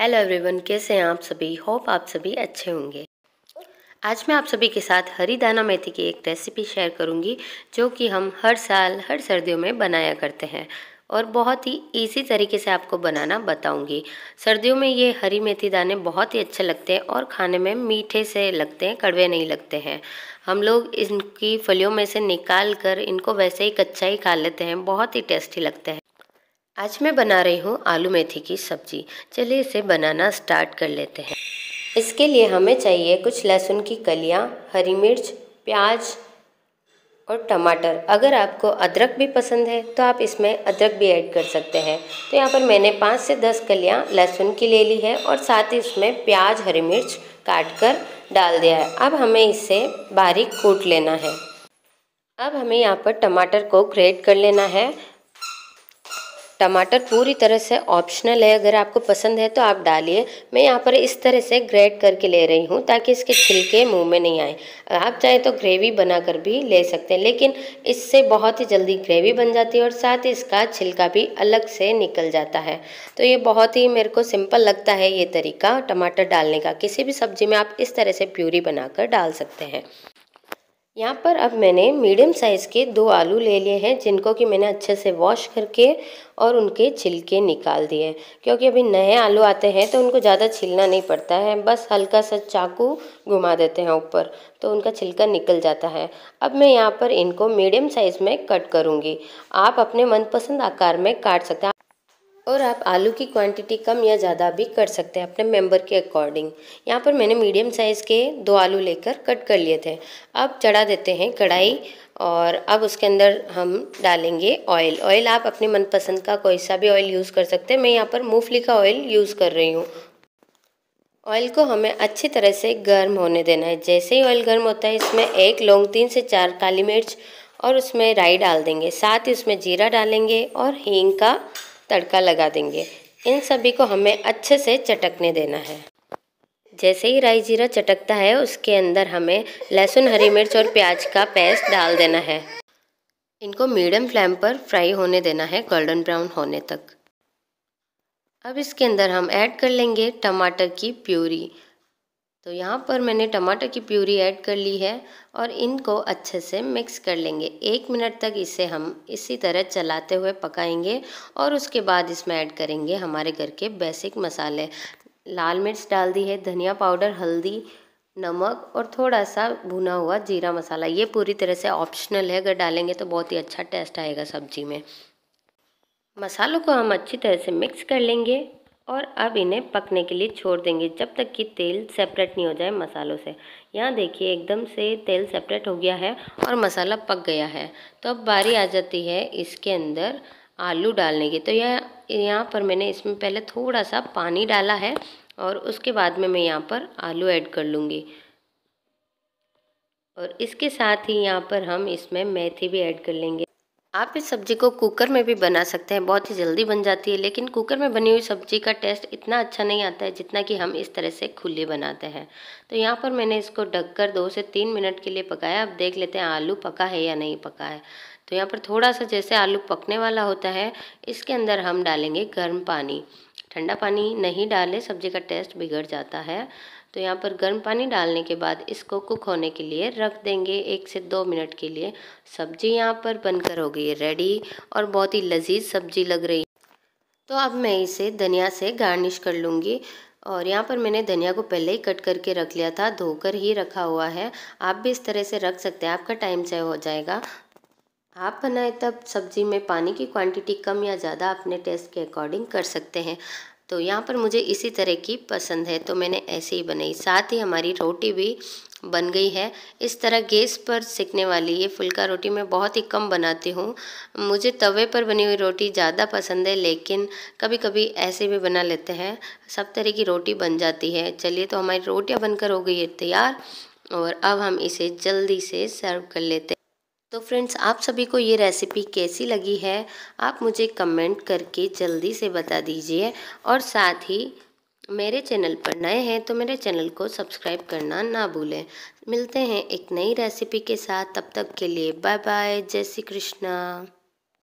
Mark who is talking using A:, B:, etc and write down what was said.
A: hello everyone कैसे हैं आप सभी होप आप सभी अच्छे होंगे आज मैं आप सभी के साथ हरी दाना मेथी की एक रेसिपी शेयर करूंगी जो कि हम हर साल हर सर्दियों में बनाया करते हैं और बहुत ही इजी तरीके से आपको बनाना बताऊंगी सर्दियों में ये हरी मेथी दाने बहुत ही अच्छे लगते हैं और खाने में मीठे से लगते हैं कड़वे नहीं लगते हैं हम लोग इनकी फलियों में से निकाल कर इनको वैसे ही कच्चा ही खा लेते हैं बहुत ही टेस्टी लगते हैं आज मैं बना रही हूँ आलू मेथी की सब्जी चलिए इसे बनाना स्टार्ट कर लेते हैं इसके लिए हमें चाहिए कुछ लहसुन की कलियाँ हरी मिर्च प्याज और टमाटर अगर आपको अदरक भी पसंद है तो आप इसमें अदरक भी ऐड कर सकते हैं तो यहाँ पर मैंने पाँच से दस कलियाँ लहसुन की ले ली है और साथ ही इसमें प्याज हरी मिर्च काट कर डाल दिया है अब हमें इसे बारीक कूट लेना है अब हमें यहाँ पर टमाटर को ग्रेट कर लेना है टमाटर पूरी तरह से ऑप्शनल है अगर आपको पसंद है तो आप डालिए मैं यहाँ पर इस तरह से ग्रेट करके ले रही हूँ ताकि इसके छिलके मुंह में नहीं आए आप चाहें तो ग्रेवी बनाकर भी ले सकते हैं लेकिन इससे बहुत ही जल्दी ग्रेवी बन जाती है और साथ ही इसका छिलका भी अलग से निकल जाता है तो ये बहुत ही मेरे को सिंपल लगता है ये तरीका टमाटर डालने का किसी भी सब्जी में आप इस तरह से प्यूरी बनाकर डाल सकते हैं यहाँ पर अब मैंने मीडियम साइज़ के दो आलू ले लिए हैं जिनको कि मैंने अच्छे से वॉश करके और उनके छिलके निकाल दिए क्योंकि अभी नए आलू आते हैं तो उनको ज़्यादा छिलना नहीं पड़ता है बस हल्का सा चाकू घुमा देते हैं ऊपर तो उनका छिलका निकल जाता है अब मैं यहाँ पर इनको मीडियम साइज़ में कट करूँगी आप अपने मनपसंद आकार में काट सकते हैं और आप आलू की क्वांटिटी कम या ज़्यादा भी कर सकते हैं अपने मेंबर के अकॉर्डिंग यहाँ पर मैंने मीडियम साइज़ के दो आलू लेकर कट कर लिए थे अब चढ़ा देते हैं कढ़ाई और अब उसके अंदर हम डालेंगे ऑयल ऑयल आप अपने मनपसंद का कोई सा भी ऑयल यूज़ कर सकते हैं मैं यहाँ पर मूंगफली का ऑयल यूज़ कर रही हूँ ऑयल को हमें अच्छी तरह से गर्म होने देना है जैसे ही ऑयल गर्म होता है इसमें एक लौंग तीन से चार काली मिर्च और उसमें राई डाल देंगे साथ ही उसमें जीरा डालेंगे और हींग का तड़का लगा देंगे इन सभी को हमें अच्छे से चटकने देना है जैसे ही राई जीरा चटकता है उसके अंदर हमें लहसुन हरी मिर्च और प्याज का पेस्ट डाल देना है इनको मीडियम फ्लेम पर फ्राई होने देना है गोल्डन ब्राउन होने तक अब इसके अंदर हम ऐड कर लेंगे टमाटर की प्यूरी तो यहाँ पर मैंने टमाटर की प्यूरी ऐड कर ली है और इनको अच्छे से मिक्स कर लेंगे एक मिनट तक इसे हम इसी तरह चलाते हुए पकाएंगे और उसके बाद इसमें ऐड करेंगे हमारे घर के बेसिक मसाले लाल मिर्च डाल दी है धनिया पाउडर हल्दी नमक और थोड़ा सा भुना हुआ जीरा मसाला ये पूरी तरह से ऑप्शनल है अगर डालेंगे तो बहुत ही अच्छा टेस्ट आएगा सब्जी में मसालों को हम अच्छी तरह से मिक्स कर लेंगे और अब इन्हें पकने के लिए छोड़ देंगे जब तक कि तेल सेपरेट नहीं हो जाए मसालों से यहाँ देखिए एकदम से तेल सेपरेट हो गया है और मसाला पक गया है तो अब बारी आ जाती है इसके अंदर आलू डालने की तो यह यहाँ पर मैंने इसमें पहले थोड़ा सा पानी डाला है और उसके बाद में मैं यहाँ पर आलू ऐड कर लूँगी और इसके साथ ही यहाँ पर हम इसमें मेथी भी ऐड कर लेंगे आप इस सब्ज़ी को कुकर में भी बना सकते हैं बहुत ही जल्दी बन जाती है लेकिन कुकर में बनी हुई सब्ज़ी का टेस्ट इतना अच्छा नहीं आता है जितना कि हम इस तरह से खुले बनाते हैं तो यहाँ पर मैंने इसको ढककर दो से तीन मिनट के लिए पकाया अब देख लेते हैं आलू पका है या नहीं पका है तो यहाँ पर थोड़ा सा जैसे आलू पकने वाला होता है इसके अंदर हम डालेंगे गर्म पानी ठंडा पानी नहीं डाले सब्ज़ी का टेस्ट बिगड़ जाता है तो यहाँ पर गर्म पानी डालने के बाद इसको कुक होने के लिए रख देंगे एक से दो मिनट के लिए सब्जी यहाँ पर बनकर हो गई है रेडी और बहुत ही लजीज सब्जी लग रही तो अब मैं इसे धनिया से गार्निश कर लूँगी और यहाँ पर मैंने धनिया को पहले ही कट करके रख लिया था धोकर ही रखा हुआ है आप भी इस तरह से रख सकते हैं आपका टाइम सेव हो जाएगा आप बनाए तब सब्ज़ी में पानी की क्वांटिटी कम या ज़्यादा अपने टेस्ट के अकॉर्डिंग कर सकते हैं तो यहाँ पर मुझे इसी तरह की पसंद है तो मैंने ऐसे ही बनाई साथ ही हमारी रोटी भी बन गई है इस तरह गैस पर सीखने वाली ये फुल्का रोटी मैं बहुत ही कम बनाती हूँ मुझे तवे पर बनी हुई रोटी ज़्यादा पसंद है लेकिन कभी कभी ऐसे भी बना लेते हैं सब तरह की रोटी बन जाती है चलिए तो हमारी रोटियाँ बनकर हो गई है तैयार और अब हम इसे जल्दी से सर्व कर लेते हैं तो फ्रेंड्स आप सभी को ये रेसिपी कैसी लगी है आप मुझे कमेंट करके जल्दी से बता दीजिए और साथ ही मेरे चैनल पर नए हैं तो मेरे चैनल को सब्सक्राइब करना ना भूलें मिलते हैं एक नई रेसिपी के साथ तब तक के लिए बाय बाय जय श्री कृष्णा